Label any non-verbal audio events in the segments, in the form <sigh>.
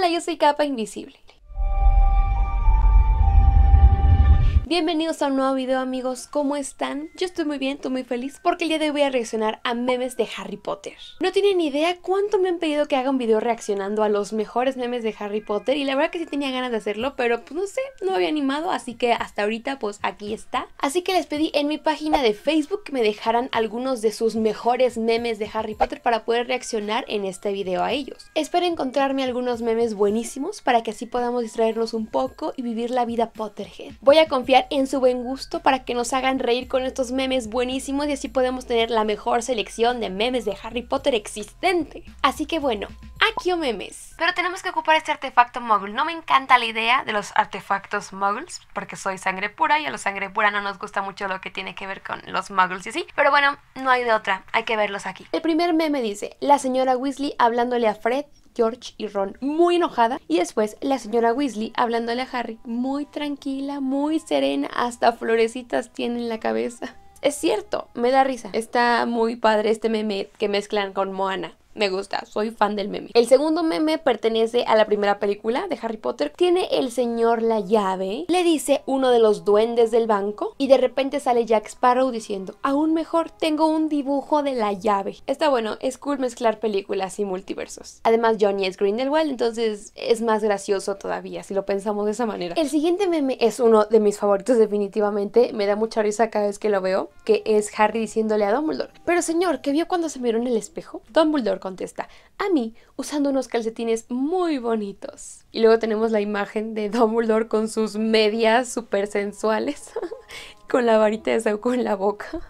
Hola, yo soy Capa Invisible Bienvenidos a un nuevo video amigos, ¿cómo están? Yo estoy muy bien, estoy muy feliz porque el día de hoy voy a reaccionar a memes de Harry Potter. No tienen idea cuánto me han pedido que haga un video reaccionando a los mejores memes de Harry Potter y la verdad que sí tenía ganas de hacerlo, pero pues no sé, no había animado, así que hasta ahorita pues aquí está. Así que les pedí en mi página de Facebook que me dejaran algunos de sus mejores memes de Harry Potter para poder reaccionar en este video a ellos. Espero encontrarme algunos memes buenísimos para que así podamos distraernos un poco y vivir la vida Potterhead. Voy a confiar en su buen gusto para que nos hagan reír con estos memes buenísimos y así podemos tener la mejor selección de memes de Harry Potter existente. Así que bueno, aquí o memes. Pero tenemos que ocupar este artefacto muggle. No me encanta la idea de los artefactos muggles porque soy sangre pura y a los sangre pura no nos gusta mucho lo que tiene que ver con los muggles y así. Pero bueno, no hay de otra, hay que verlos aquí. El primer meme dice, la señora Weasley hablándole a Fred George y Ron muy enojada y después la señora Weasley hablándole a Harry muy tranquila, muy serena, hasta florecitas tiene en la cabeza. Es cierto, me da risa. Está muy padre este meme que mezclan con Moana me gusta, soy fan del meme. El segundo meme pertenece a la primera película de Harry Potter. Tiene el señor la llave, le dice uno de los duendes del banco y de repente sale Jack Sparrow diciendo, aún mejor, tengo un dibujo de la llave. Está bueno, es cool mezclar películas y multiversos. Además, Johnny es Grindelwald, entonces es más gracioso todavía si lo pensamos de esa manera. El siguiente meme es uno de mis favoritos definitivamente, me da mucha risa cada vez que lo veo, que es Harry diciéndole a Dumbledore, pero señor, ¿qué vio cuando se miró en el espejo? Dumbledore contesta, a mí, usando unos calcetines muy bonitos. Y luego tenemos la imagen de Dumbledore con sus medias súper sensuales, <laughs> con la varita de Sauco en la boca.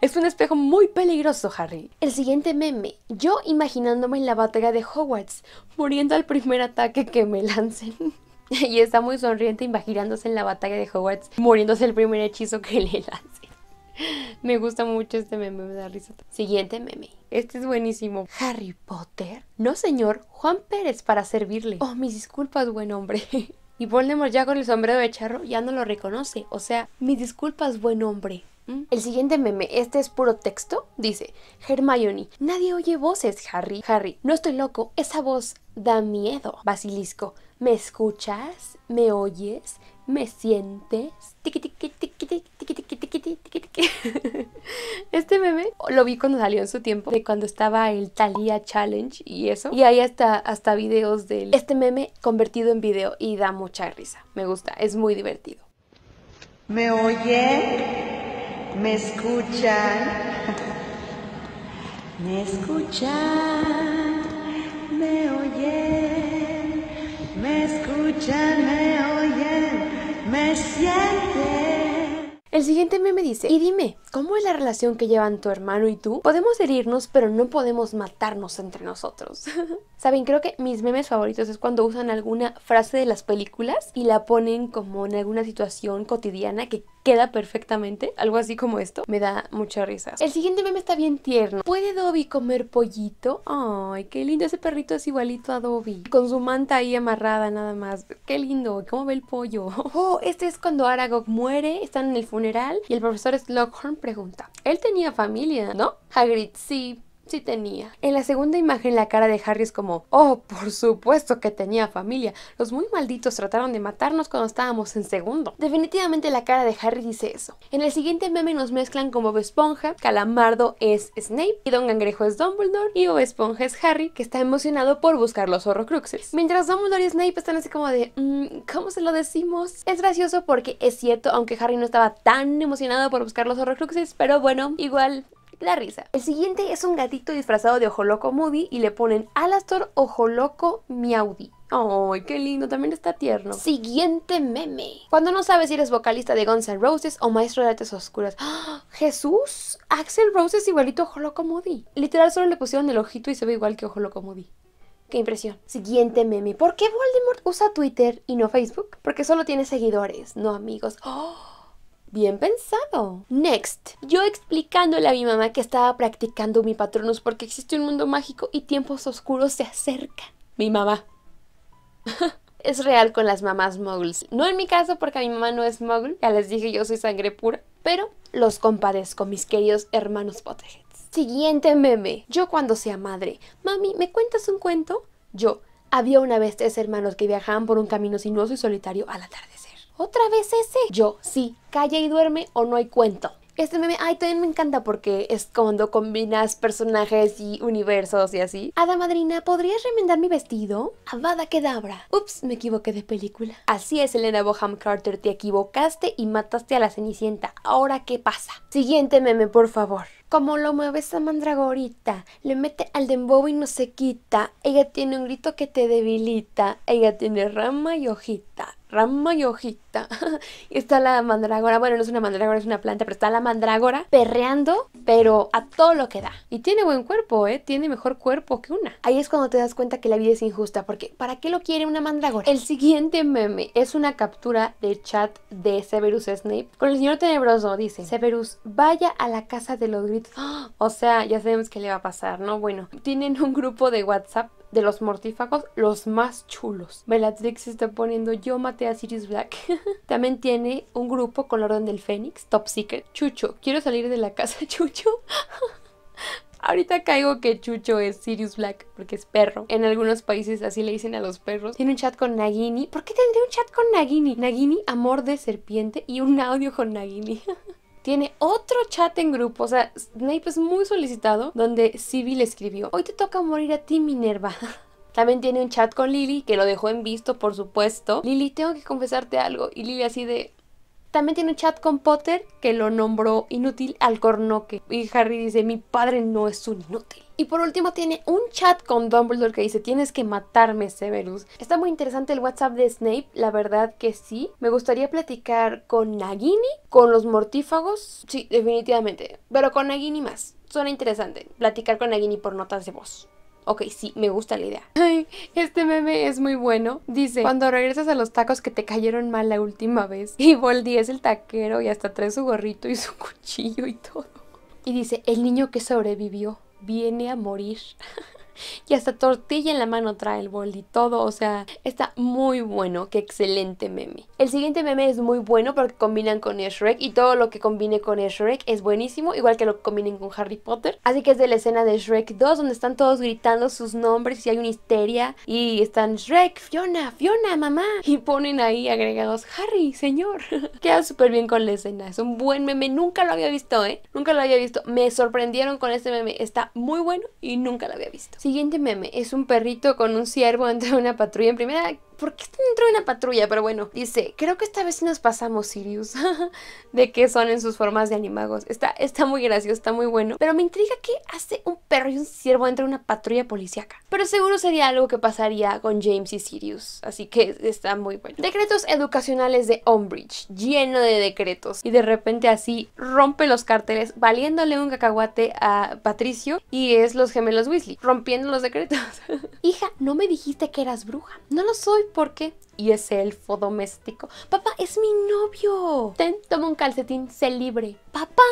Es un espejo muy peligroso, Harry. El siguiente meme, yo imaginándome en la batalla de Hogwarts, muriendo al primer ataque que me lancen. <laughs> y está muy sonriente imaginándose en la batalla de Hogwarts, muriéndose el primer hechizo que le lancen. <laughs> Me gusta mucho este meme, me da risa. Siguiente meme. Este es buenísimo. ¿Harry Potter? No, señor. Juan Pérez para servirle. Oh, mis disculpas, buen hombre. <laughs> Y Voldemort ya con el sombrero de charro ya no lo reconoce. O sea, mis disculpas, buen hombre. ¿Mm? El siguiente meme, este es puro texto, dice Hermione, nadie oye voces, Harry. Harry, no estoy loco, esa voz da miedo. Basilisco, ¿me escuchas? ¿Me oyes? me sientes. <laughs> Este meme lo vi cuando salió en su tiempo, de cuando estaba el Thalia Challenge y eso. Y ahí hasta, hasta videos de este meme convertido en video y da mucha risa. Me gusta, es muy divertido. ¿Me oye <laughs> ¿Me escuchan? ¿Me escuchan? ¿Me oye ¿Me escuchan? El siguiente me dice, y dime, ¿Cómo es la relación que llevan tu hermano y tú? Podemos herirnos, pero no podemos matarnos entre nosotros. <laughs> Saben, creo que mis memes favoritos es cuando usan alguna frase de las películas y la ponen como en alguna situación cotidiana que queda perfectamente, algo así como esto, me da mucha risa. El siguiente meme está bien tierno. ¿Puede Dobby comer pollito? Ay, qué lindo, ese perrito es igualito a Dobby. Con su manta ahí amarrada nada más. Qué lindo, ¿cómo ve el pollo? <laughs> Oh, este es cuando Aragog muere, están en el funeral y el profesor Slughorn pregunta, él tenía familia, ¿no? Hagrid sí, sí tenía. En la segunda imagen la cara de Harry es como, oh, por supuesto que tenía familia. Los muy malditos trataron de matarnos cuando estábamos en segundo. Definitivamente la cara de Harry dice eso. En el siguiente meme nos mezclan como Bob Esponja, Calamardo es Snape y Don Gangrejo es Dumbledore y Bob Esponja es Harry que está emocionado por buscar los horrocruxes. Mientras Dumbledore y Snape están así como de, mm, ¿cómo se lo decimos? Es gracioso porque es cierto, aunque Harry no estaba tan emocionado por buscar los horrocruxes, pero bueno, igual la risa. El siguiente es un gatito disfrazado de Ojo Loco Moody y le ponen Alastor Ojo Loco Miaudi. ¡Ay, qué lindo! También está tierno. Siguiente meme. Cuando no sabes si eres vocalista de Guns N' Roses o maestro de artes oscuras. ¡Ah! ¡Jesús! Axel Roses igualito a Ojo Loco Moody. Literal, solo le pusieron el ojito y se ve igual que Ojo Loco Moody. Qué impresión. Siguiente meme. ¿Por qué Voldemort usa Twitter y no Facebook? Porque solo tiene seguidores, no amigos. ¡Oh! Bien pensado. Next. Yo explicándole a mi mamá que estaba practicando mi patronus porque existe un mundo mágico y tiempos oscuros se acercan. Mi mamá. <laughs> es real con las mamás muggles. No en mi caso porque mi mamá no es muggle. ya les dije yo soy sangre pura, pero los compadezco, mis queridos hermanos Potterheads. Siguiente meme. Yo cuando sea madre. Mami, ¿me cuentas un cuento? Yo. Había una vez tres hermanos que viajaban por un camino sinuoso y solitario al atardecer. ¿Otra vez ese? Yo, sí, calla y duerme o no hay cuento. Este meme, ay, también me encanta porque es cuando combinas personajes y universos y así. Ada madrina, ¿podrías remendar mi vestido? Avada Kedavra. Ups, me equivoqué de película. Así es, Elena Boham Carter, te equivocaste y mataste a la Cenicienta. ¿Ahora qué pasa? Siguiente meme, por favor. Como lo mueve esa mandragorita, le mete al dembow y no se quita. Ella tiene un grito que te debilita. Ella tiene rama y hojita, rama y hojita. <laughs> y está la mandrágora, bueno, no es una mandragora, es una planta, pero está la mandrágora perreando, pero a todo lo que da. Y tiene buen cuerpo, ¿eh? Tiene mejor cuerpo que una. Ahí es cuando te das cuenta que la vida es injusta, porque ¿para qué lo quiere una mandragora? El siguiente meme es una captura de chat de Severus Snape con el señor tenebroso. Dice, Severus, vaya a la casa de los gritos <gasps> o sea, ya sabemos qué le va a pasar, ¿no? Bueno, tienen un grupo de WhatsApp de los mortífagos, los más chulos. Bellatrix está poniendo Yo maté a Sirius Black. <laughs> También tiene un grupo con la Orden del Fénix, Top Secret. Chucho, quiero salir de la casa, <laughs> Chucho. Ahorita caigo que Chucho es Sirius Black porque es perro. En algunos países así le dicen a los perros. Tiene un chat con Nagini. ¿Por qué tendría un chat con Nagini? Nagini, amor de serpiente y un audio con Nagini. <laughs> tiene otro chat en grupo. O sea, Snape es muy solicitado, donde Sibyl escribió: Hoy te toca morir a ti, Minerva. <laughs> También tiene un chat con Lily, que lo dejó en visto, por supuesto. Lily, tengo que confesarte algo. Y Lily así de, también tiene un chat con Potter que lo nombró inútil al cornoque. Y Harry dice, mi padre no es un inútil. Y por último tiene un chat con Dumbledore que dice, tienes que matarme Severus. Está muy interesante el WhatsApp de Snape, la verdad que sí. Me gustaría platicar con Nagini, con los mortífagos, sí, definitivamente. Pero con Nagini más. Suena interesante, platicar con Nagini por notas de voz. Ok, sí, me gusta la idea. este meme es muy bueno. Dice, cuando regresas a los tacos que te cayeron mal la última vez. Y Voldy es el taquero y hasta trae su gorrito y su <laughs> cuchillo y todo. Y dice, el niño que sobrevivió viene a morir. <laughs> <laughs> y hasta tortilla en la mano trae el bol y todo, o sea, está muy bueno, qué excelente meme. El siguiente meme es muy bueno porque combinan con Shrek y todo lo que combine con Shrek es buenísimo, igual que lo que combinen con Harry Potter. Así que es de la escena de Shrek 2 donde están todos gritando sus nombres y hay una histeria y están Shrek, Fiona, Fiona, mamá y ponen ahí agregados Harry, señor. <laughs> Queda súper bien con la escena, es un buen meme, nunca lo había visto, ¿eh? Nunca lo había visto. Me sorprendieron con este meme, está muy bueno y nunca lo había visto siguiente meme es un perrito con un ciervo <laughs> entre una patrulla en primera. ¿Por qué están dentro de una patrulla? Pero bueno, dice, creo que esta vez sí nos pasamos, Sirius, <laughs> de qué son en sus formas de animagos. Está, está muy gracioso, está muy bueno. Pero me intriga qué hace un perro y un ciervo dentro de una patrulla policíaca. Pero seguro sería algo que pasaría con James y Sirius, así que está muy bueno. Decretos educacionales de Umbridge, lleno de decretos. Y de repente así rompe los carteles, valiéndole un cacahuate a Patricio y es los gemelos Weasley, rompiendo los decretos. <laughs> Hija, no me dijiste que eras bruja. No lo soy, qué y ese elfo doméstico. Papá, es mi novio. Ten, toma un calcetín, sé libre. Papá.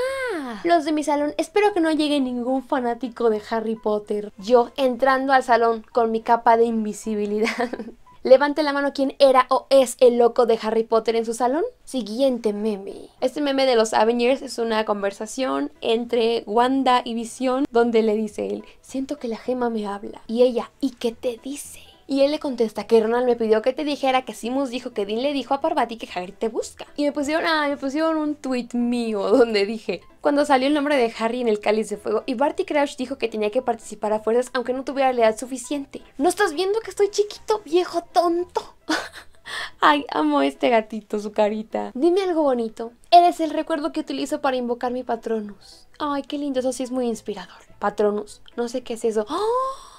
Los de mi salón, espero que no llegue ningún fanático de Harry Potter. Yo entrando al salón con mi capa de invisibilidad. <laughs> Levante la mano quien era o es el loco de Harry Potter en su salón. Siguiente meme. Este meme de los Avengers es una conversación entre Wanda y Visión donde le dice él, siento que la gema me habla. Y ella, ¿y qué te dice? Y él le contesta que Ronald me pidió que te dijera que Simus dijo que Dean le dijo a Parvati que Harry te busca. Y me pusieron, ah, me un tweet mío <laughs> donde dije, cuando salió el nombre de Harry en el cáliz de fuego y Barty Crouch dijo que tenía que participar a fuerzas aunque no tuviera la edad suficiente. ¿No estás viendo que estoy chiquito, viejo tonto? <laughs> Ay, amo este gatito, su carita. Dime algo bonito. Eres el recuerdo que utilizo para invocar mi Patronus. Ay, qué lindo, eso sí es muy inspirador. Patronus, no sé qué es eso. ¡Oh!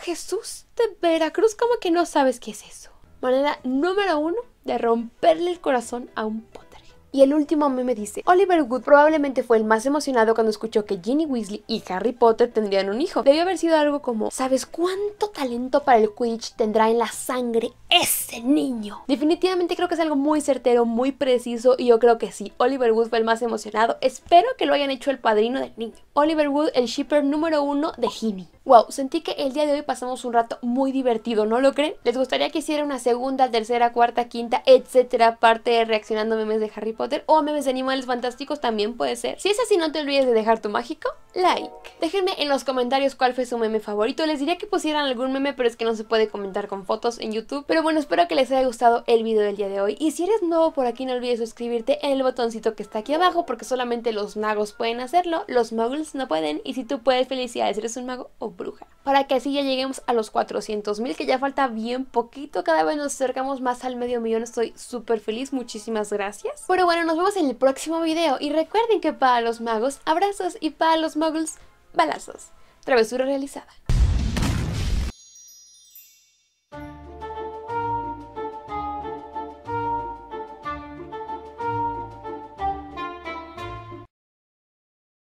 Jesús de Veracruz, ¿cómo que no sabes qué es eso? Manera número uno de romperle el corazón a un Potter. Y el último me dice, Oliver Wood probablemente fue el más emocionado cuando escuchó que Ginny Weasley y Harry Potter tendrían un hijo. Debió haber sido algo como, ¿sabes cuánto talento para el Quidditch tendrá en la sangre ese niño? Definitivamente creo que es algo muy certero, muy preciso y yo creo que sí, Oliver Wood fue el más emocionado. Espero que lo hayan hecho el padrino del niño. Oliver Wood, el shipper número uno de Ginny. Wow, sentí que el día de hoy pasamos un rato muy divertido, ¿no lo creen? ¿Les gustaría que hiciera una segunda, tercera, cuarta, quinta, etcétera, parte reaccionando memes de Harry Potter o memes de animales fantásticos también puede ser? Si es así, no te olvides de dejar tu mágico like. Déjenme en los comentarios cuál fue su meme favorito. Les diría que pusieran algún meme, pero es que no se puede comentar con fotos en YouTube. Pero bueno, espero que les haya gustado el video del día de hoy. Y si eres nuevo por aquí, no olvides suscribirte en el botoncito que está aquí abajo, porque solamente los magos pueden hacerlo, los muggles no pueden. Y si tú puedes, felicidades, eres un mago o oh bruja. Para que así ya lleguemos a los 400 mil, que ya falta bien poquito, cada vez nos acercamos más al medio millón, estoy súper feliz, muchísimas gracias. Pero bueno, nos vemos en el próximo video y recuerden que para los magos, abrazos y para los muggles, balazos. Travesura realizada.